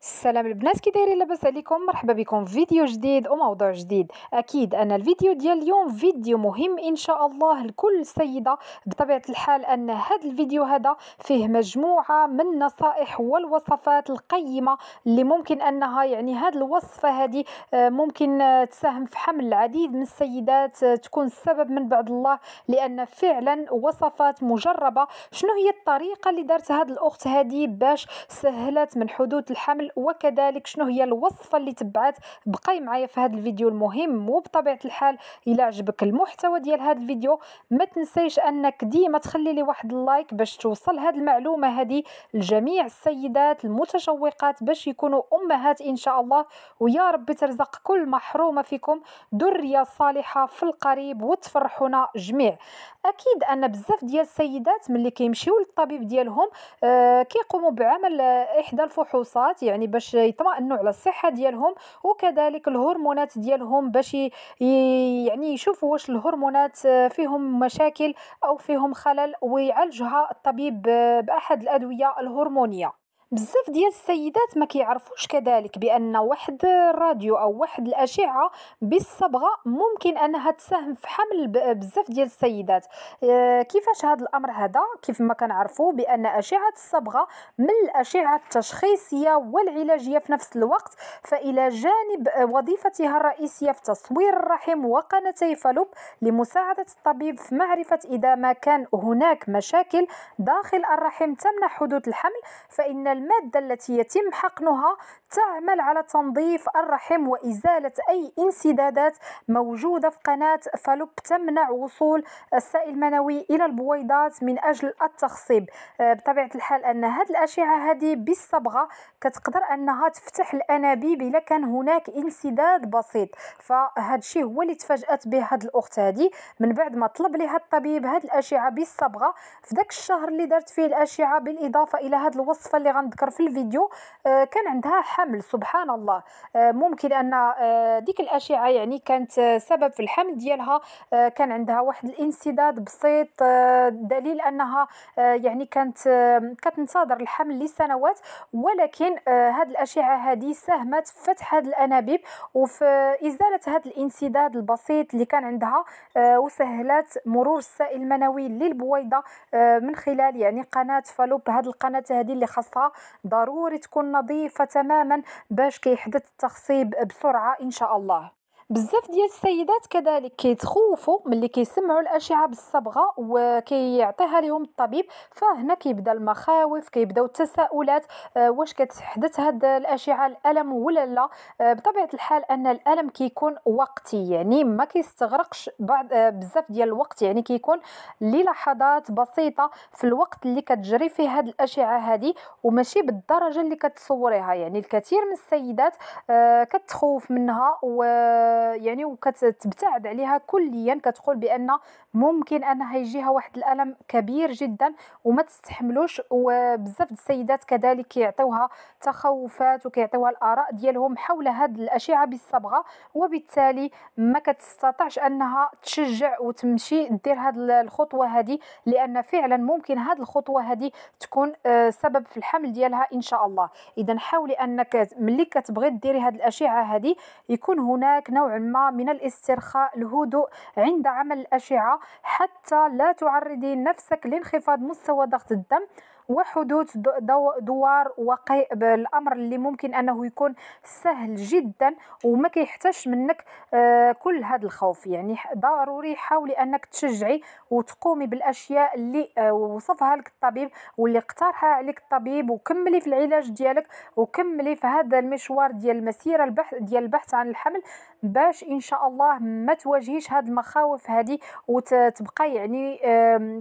السلام البنات كي دايرين لاباس عليكم مرحبا بكم في فيديو جديد وموضوع جديد اكيد ان الفيديو ديال اليوم فيديو مهم ان شاء الله لكل سيده بطبيعه الحال ان هذا الفيديو هذا فيه مجموعه من النصائح والوصفات القيمه اللي ممكن انها يعني هذه الوصفه هذه آه، ممكن آه، تساهم في حمل العديد من السيدات آه، تكون السبب من بعد الله لان فعلا وصفات مجربه شنو هي الطريقه اللي دارت هذه الاخت هذه باش سهلت من حدوث الحمل وكذلك شنو هي الوصفة اللي تبعت بقاي معايا في هذا الفيديو المهم وبطبيعة الحال الى عجبك المحتوى ديال هذا الفيديو ما تنسيش أنك ديما تخلي لي واحد اللايك باش توصل هذه المعلومة هذه لجميع السيدات المتشوقات باش يكونوا أمهات إن شاء الله ويا رب ترزق كل محرومة فيكم ذريه صالحة في القريب وتفرحونا جميع أكيد أن بزاف ديال السيدات ملي كيمشيو للطبيب ديالهم آه كيقوموا بعمل آه، إحدى الفحوصات يعني يعني باش يطمئنوا على الصحه ديالهم وكذلك الهرمونات ديالهم باش يعني يشوفوا واش الهرمونات فيهم مشاكل او فيهم خلل ويعالجها الطبيب باحد الادويه الهرمونيه بزاف ديال السيدات ما كيعرفوش كذلك بان واحد الراديو او واحد الاشعه بالصبغه ممكن انها تساهم في حمل بزاف ديال السيدات آه، كيفاش هذا الامر هذا كيف ما كنعرفوا بان اشعه الصبغه من الاشعه التشخيصيه والعلاجيه في نفس الوقت فالى جانب وظيفتها الرئيسيه في تصوير الرحم وقناتي فالوب لمساعده الطبيب في معرفه اذا ما كان هناك مشاكل داخل الرحم تمنع حدوث الحمل فان المادة التي يتم حقنها تعمل على تنظيف الرحم وإزالة أي انسدادات موجودة في قناة فالوب تمنع وصول السائل المنوي إلى البويضات من أجل التخصيب آه، بطبيعة الحال أن هذه الأشعة هذه بالصبغة كتقدر أنها تفتح الأنابيب إلا كان هناك انسداد بسيط فهذا الشيء هو اللي تفاجأت به هذه الأخت هذه من بعد ما طلب لها الطبيب هذه الأشعة بالصبغة في ذاك الشهر اللي دارت فيه الأشعة بالإضافة إلى هذه الوصفة اللي غن نذكر في الفيديو آه، كان عندها حمل سبحان الله آه، ممكن ان آه، ديك الاشعه يعني كانت سبب في الحمل ديالها كان عندها واحد الانسداد بسيط دليل انها يعني كانت كتنتظر الحمل لسنوات ولكن هذه الاشعه هذه ساهمت في فتح هذه الانابيب وفي ازاله هذا الانسداد البسيط اللي كان عندها وسهلت مرور السائل المنوي للبويضه من خلال يعني قناه فالوب هذه القناه هذه اللي خاصها ضروري تكون نظيفه تماما باش كيحدث التخصيب بسرعه ان شاء الله بزاف ديال السيدات كذلك كيتخوفوا ملي كيسمعوا الاشعه بالصبغه وكيعطيها لهم الطبيب فهنا كيبدا المخاوف كيبداو التساؤلات آه، واش كتحدث هاد الاشعه الالم ولا لا آه، بطبيعه الحال ان الالم كيكون وقتي يعني ما كيستغرقش بعض آه، بزاف ديال الوقت يعني كيكون للحظات بسيطه في الوقت اللي كتجري فيه هاد الاشعه هذه وماشي بالدرجه اللي كتصوريها يعني الكثير من السيدات كتخوف منها و يعني وكتبتعد عليها كليا كتقول بان ممكن انها يجيها واحد الالم كبير جدا وما تستحملوش وبزاف السيدات كذلك كيعطيوها تخوفات وكيعطيوها الاراء ديالهم حول هاد الاشعه بالصبغه وبالتالي ما كتستطعش انها تشجع وتمشي دير هاد الخطوه هذه لان فعلا ممكن هاد الخطوه هذه تكون آه، سبب في الحمل ديالها ان شاء الله اذا حاولي انك ملي كتبغي ديري هاد الاشعه هذه يكون هناك نوع نوع ما من الاسترخاء الهدوء عند عمل الأشعة حتى لا تعرضي نفسك لانخفاض مستوى ضغط الدم وحدوث دوار وقيء بالامر اللي ممكن انه يكون سهل جدا وما كيحتاجش منك آه، كل هذا الخوف يعني ضروري حاولي انك تشجعي وتقومي بالاشياء اللي آه، وصفها لك الطبيب واللي اقترحها عليك الطبيب وكملي في العلاج ديالك وكملي في هذا المشوار ديال المسيره البحث ديال البحث عن الحمل باش ان شاء الله ما تواجهيش هاد المخاوف هادي وتبقى يعني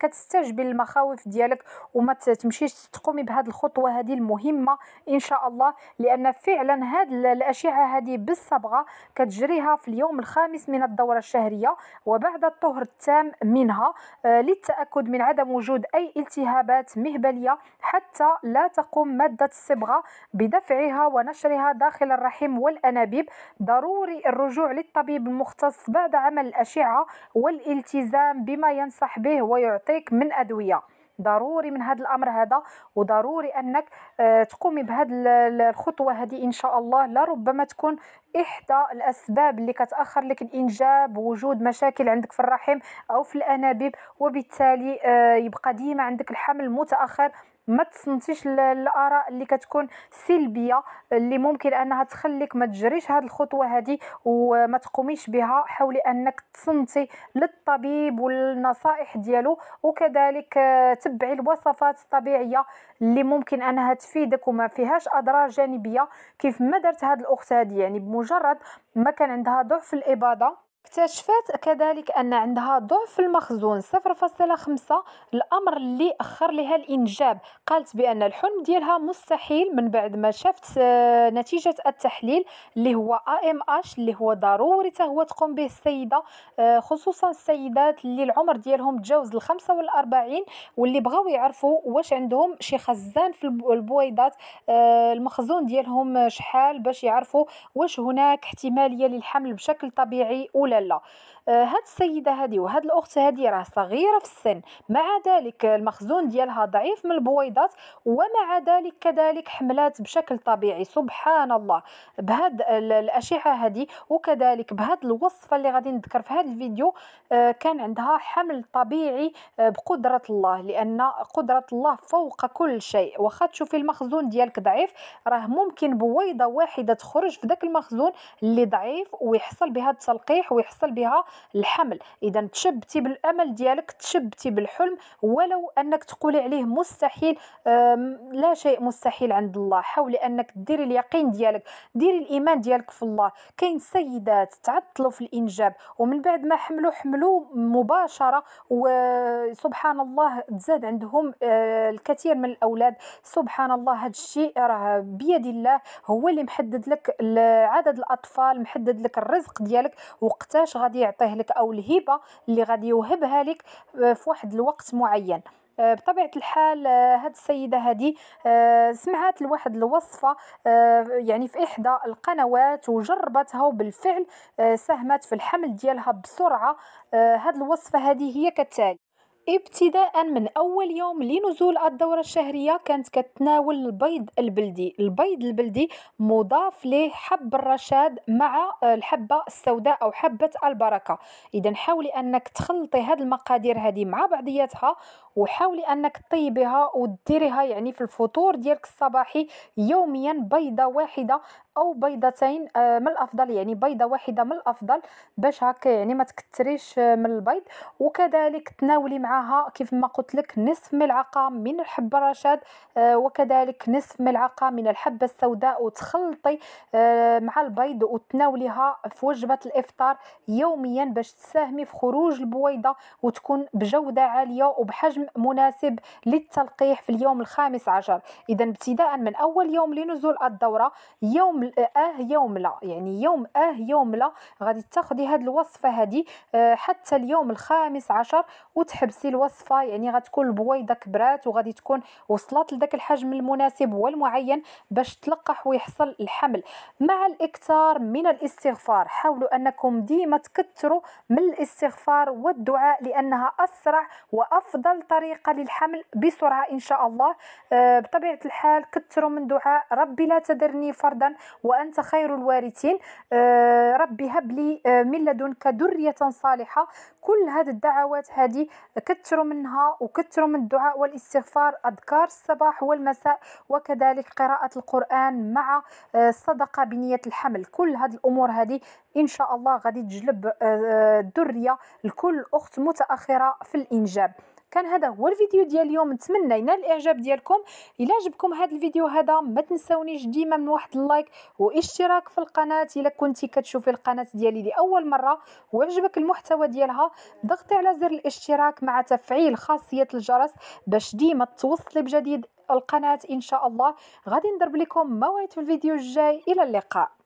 كتستجبي المخاوف ديالك وما تمشيش تقومي بهاد الخطوه هادي المهمه ان شاء الله لان فعلا هاد الاشعه هادي بالصبغه كتجريها في اليوم الخامس من الدوره الشهريه وبعد الطهر التام منها آه، للتاكد من عدم وجود اي التهابات مهبليه حتى لا تقوم ماده الصبغه بدفعها ونشرها داخل الرحم والانابيب ضروري الرجوع للطبيب المختص بعد عمل الأشعة والالتزام بما ينصح به ويعطيك من أدوية ضروري من هذا الامر هذا وضروري انك آه، تقومي بهذه الخطوه هذه ان شاء الله لربما تكون احدى الاسباب اللي كتاخر لك الانجاب وجود مشاكل عندك في الرحم او في الانابيب وبالتالي آه، يبقى ديما عندك الحمل متاخر ما تصنتيش الاراء اللي كتكون سلبيه اللي ممكن انها تخليك ما تجريش هذه الخطوه هذه وما تقوميش بها حاولي انك تصنتي للطبيب والنصائح ديالو وكذلك آه، تبعي الوصفات الطبيعيه اللي ممكن انها تفيدك وما فيهاش اضرار جانبيه كيف ما درت هذه الاخت هذه يعني بمجرد ما كان عندها ضعف الاباضه اكتشفت كذلك أن عندها ضعف في المخزون 0.5 الأمر اللي أخر لها الإنجاب قالت بأن الحلم ديالها مستحيل من بعد ما شافت آه، نتيجة التحليل اللي هو ام اش اللي هو ضروري هو تقوم به السيدة آه، خصوصا السيدات اللي العمر ديالهم تجاوز ال 45 واللي بغاو يعرفوا واش عندهم شي خزان في البويضات آه، المخزون ديالهم شحال باش يعرفوا واش هناك احتمالية للحمل بشكل طبيعي ولا 了。آه، هاد السيده هادي وهاد الاخت هادي راه صغيره في السن مع ذلك المخزون ديالها ضعيف من البويضات ومع ذلك كذلك حملات بشكل طبيعي سبحان الله بهاد الاشعه هادي وكذلك بهاد الوصفه اللي غادي نذكر في هاد الفيديو آه، كان عندها حمل طبيعي آه، بقدره الله لان قدره الله فوق كل شيء وخا تشوفي المخزون ديالك ضعيف راه ممكن بويضه واحده تخرج في ذاك المخزون اللي ضعيف ويحصل بها التلقيح ويحصل بها الحمل اذا تشبتي بالامل ديالك تشبتي بالحلم ولو انك تقولي عليه مستحيل لا شيء مستحيل عند الله حاولي انك ديري اليقين ديالك ديري الايمان ديالك في الله كاين سيدات تعطلوا في الانجاب ومن بعد ما حملوا حملوا مباشره وسبحان الله تزاد عندهم آه، الكثير من الاولاد سبحان الله هذا الشيء راه بيد الله هو اللي محدد لك عدد الاطفال محدد لك الرزق ديالك وقتاش غادي يعطي يعطيه لك او الهبه اللي غادي يوهبها لك آه، في واحد الوقت معين آه، بطبيعه الحال آه، هاد السيده هادي سمعت لواحد الوصفه يعني في احدى القنوات وجربتها وبالفعل ساهمت في الحمل ديالها بسرعه هاد الوصفه هادي هي كالتالي ابتداء من أول يوم لنزول الدورة الشهرية كانت كتناول البيض البلدي البيض البلدي مضاف ليه حب الرشاد مع آه، الحبة السوداء أو حبة البركة إذا حاولي أنك تخلطي هاد المقادير هذه مع بعضياتها وحاولي أنك تطيبيها وديريها يعني في الفطور ديالك الصباحي يوميا بيضة واحدة او بيضتين آه، من الافضل يعني بيضه واحده من الافضل باش هكا يعني ما تكثريش آه، من البيض وكذلك تناولي معها كيف ما قلت لك نصف ملعقه من الحب الرشاد آه، وكذلك نصف ملعقه من الحبه السوداء وتخلطي مع البيض وتناوليها في وجبه الافطار يوميا باش تساهمي في خروج البويضه وتكون بجوده عاليه وبحجم مناسب للتلقيح في اليوم الخامس عشر اذا ابتداء من اول يوم لنزول الدوره يوم اه يوم لا يعني يوم اه يوم لا غادي تاخدي هاد الوصفه هادي آه، حتى اليوم الخامس عشر وتحبسي الوصفه يعني غتكون البويضه كبرات وغادي تكون وصلت لذاك الحجم المناسب والمعين باش تلقح ويحصل الحمل مع الاكثار من الاستغفار حاولوا انكم ديما تكثروا من الاستغفار والدعاء لانها اسرع وافضل طريقه للحمل بسرعه ان شاء الله آه، بطبيعه الحال كثروا من دعاء ربي لا تذرني فردا وأنت خير الوارثين آه، ربي هب لي آه، من لدنك ذرية صالحة كل هذه الدعوات هذه كثروا منها وكثروا من الدعاء والاستغفار أذكار الصباح والمساء وكذلك قراءة القرآن مع الصدقة آه، بنية الحمل كل هذه الأمور هذه إن شاء الله غادي تجلب الذرية لكل أخت متأخرة في الإنجاب كان هذا هو الفيديو ديال اليوم نتمنى ينال الاعجاب ديالكم الى عجبكم هذا الفيديو هذا ما تنساونيش ديما من واحد اللايك واشتراك في القناه الى كنتي كتشوفي القناه ديالي لاول مره وعجبك المحتوى ديالها ضغطي على زر الاشتراك مع تفعيل خاصيه الجرس باش ديما توصلي بجديد القناه ان شاء الله غادي نضرب لكم موعد في الفيديو الجاي الى اللقاء